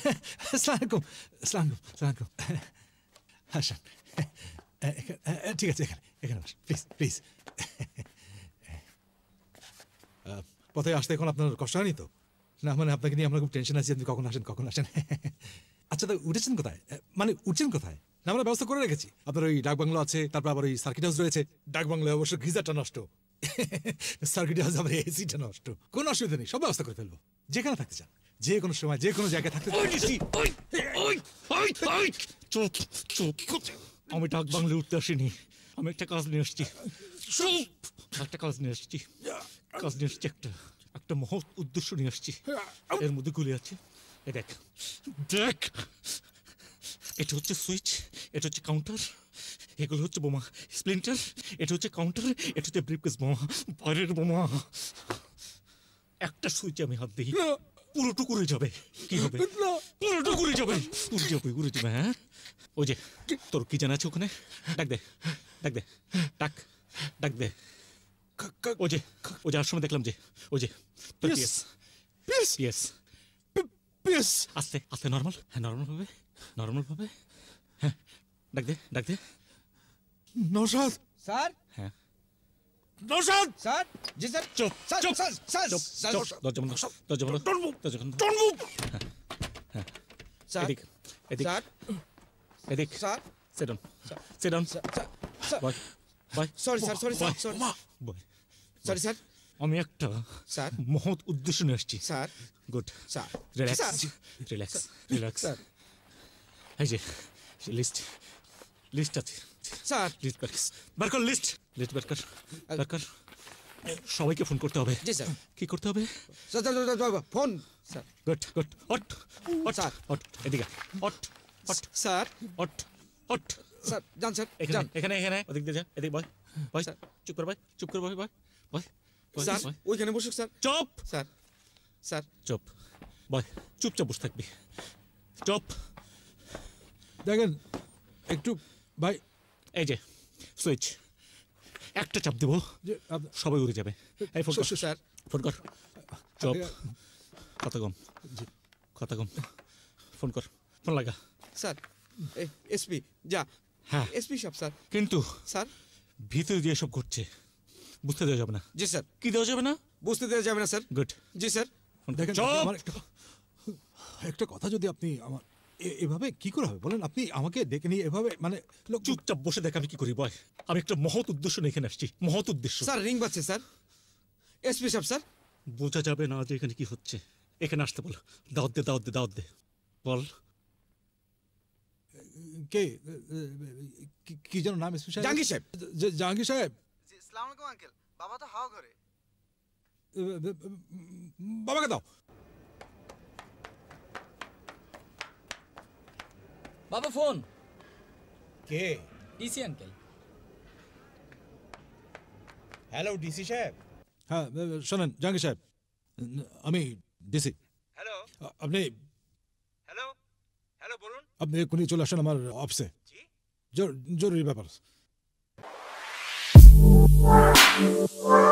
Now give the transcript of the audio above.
সালামালাইকুম সালামালাইকুম সালামালাইকুম আসান ঠিক আছে এখানে এখানে আস প্লিজ প্লিজ পথে আসতে এখন আপনার কষ্ট হয়নি তো না মানে আপনাকে নিয়ে আমরা খুব টেনশন আছি আপনি কখন আসেন কখন আসেন আচ্ছা তা উঠেছেন কোথায় মানে উঠছেন কোথায় না আমরা ব্যবস্থা করে রেখেছি আপনার ওই ডাক বাংলো আছে তারপর আবার ওই সার্কিট হাউস রয়েছে ডাক বাংলায় অবশ্য গিজারটা নষ্ট সার্কিট হাউস আবার এসিটা নষ্ট কোনো অসুবিধা নেই সব ব্যবস্থা করে ফেলবো যেখানে থাকতে চান যে কোনো সময় যে কোনো জায়গায় থাকতে আমি ডাক বাংলে উঠতে আসিনি আমি একটা কাজ নিয়ে এসছি একটা কাজ নিয়ে এসছি কাজ নিয়ে এসছি একটা একটা মহৎ উদ্দেশ্য নিয়ে আসছি এর মধ্যে গুলি আছে এ দেখ দেখ এটা হচ্ছে সুইচ এটা হচ্ছে কাউন্টার এগুলো হচ্ছে বোমা স্প্লিন্টার এটা হচ্ছে কাউন্টার এটা হচ্ছে ব্রিফকেস বোমা বাইরের বোমা একটা সুইচে আমি হাত দিই পুরো টুকুরে যাবে কি হবে না পুরোটু করে যাবে উড়ে যাবে উড়ে যাবে হ্যাঁ ও যে তোর কি জানা আছে ওখানে ডাক দে ডাক দে ডাক ডাক দে ও যে ও যে সময় দেখলাম যে ও যে পিএস পিএস পিএস পিএস আস্তে আস্তে নর্মাল হ্যাঁ নর্মাল ভাবে নর্মাল ভাবে হ্যাঁ ডাক দে ডাক দে নসাদ স্যার হ্যাঁ নৌসাদ স্যার জি স্যার চুপ চুপ স্যার দরজা বন্ধ দরজা বন্ধ দরজা sit down sit down sir. Boy. Boy. sorry sir sorry sir sorry boy. sorry sir আমি একটা স্যার মহৎ উদ্দেশ্য নিয়ে আসছি sir good sir relax relax relax sir এই যে লিস্ট লিস্ট আছে স্যার লিস্ট বের বার কর লিস্ট লিস্ট বের কর বের কর সবাইকে ফোন করতে হবে জি স্যার কি করতে হবে phone sir good good out out sir out এদিকে out out sir out out sir যান স্যার এখানে এখানে এখানে ওদিক দিয়ে যান এদিক বয় বয় স্যার চুপ কর বয় চুপ কর বয় বয় বয় স্যার ওইখানে বসুক স্যার চুপ স্যার স্যার চুপ বয় চুপচাপ বসে থাকবি চুপ দেখেন একটু ভাই এই যে সুইচ একটা চাপ দেবো সবাই উড়ে যাবে এই ফোন কর স্যার ফোন কর চপ কথা কম কথা কম ফোন কর ফোন লাগা স্যার এসপি যা হ্যাঁ এসপি সব স্যার কিন্তু স্যার ভিতরে যে সব ঘটছে বুঝতে দেওয়া যাবে না জি স্যার কি দেওয়া যাবে না বুঝতে দেওয়া যাবে না স্যার গুড জি স্যার দেখেন একটা কথা যদি আপনি আমার এভাবে কি করে হবে বলেন আপনি আমাকে ডেকে নিয়ে এভাবে মানে লোক চুপচাপ বসে দেখ আমি কি করি বয় আমি একটা মহৎ উদ্দেশ্য নিয়ে এখানে আসছি মহৎ উদ্দেশ্য স্যার রিং বাজছে স্যার এসপি সাহেব স্যার বোঝা যাবে না যে এখানে কি হচ্ছে এখানে আসতে বল দাওয়াত দে দাওয়াত দে দাওয়াত দে বল কে কি যেন নাম এসপি সাহেব জাহাঙ্গীর সাহেব জাহাঙ্গীর সাহেব আসসালামু আলাইকুম আঙ্কেল বাবা তো হাও ঘরে বাবাকে দাও বাবা ফোন কে ডিসি আঙ্কেল হ্যালো ডিসি সাহেব হ্যাঁ শোনেন জাঙ্গি সাহেব আমি ডিসি হ্যালো আপনি হ্যালো হ্যালো বলুন আপনি এক্ষুনি চলে আসুন আমার অফিসে জরুরি ব্যাপার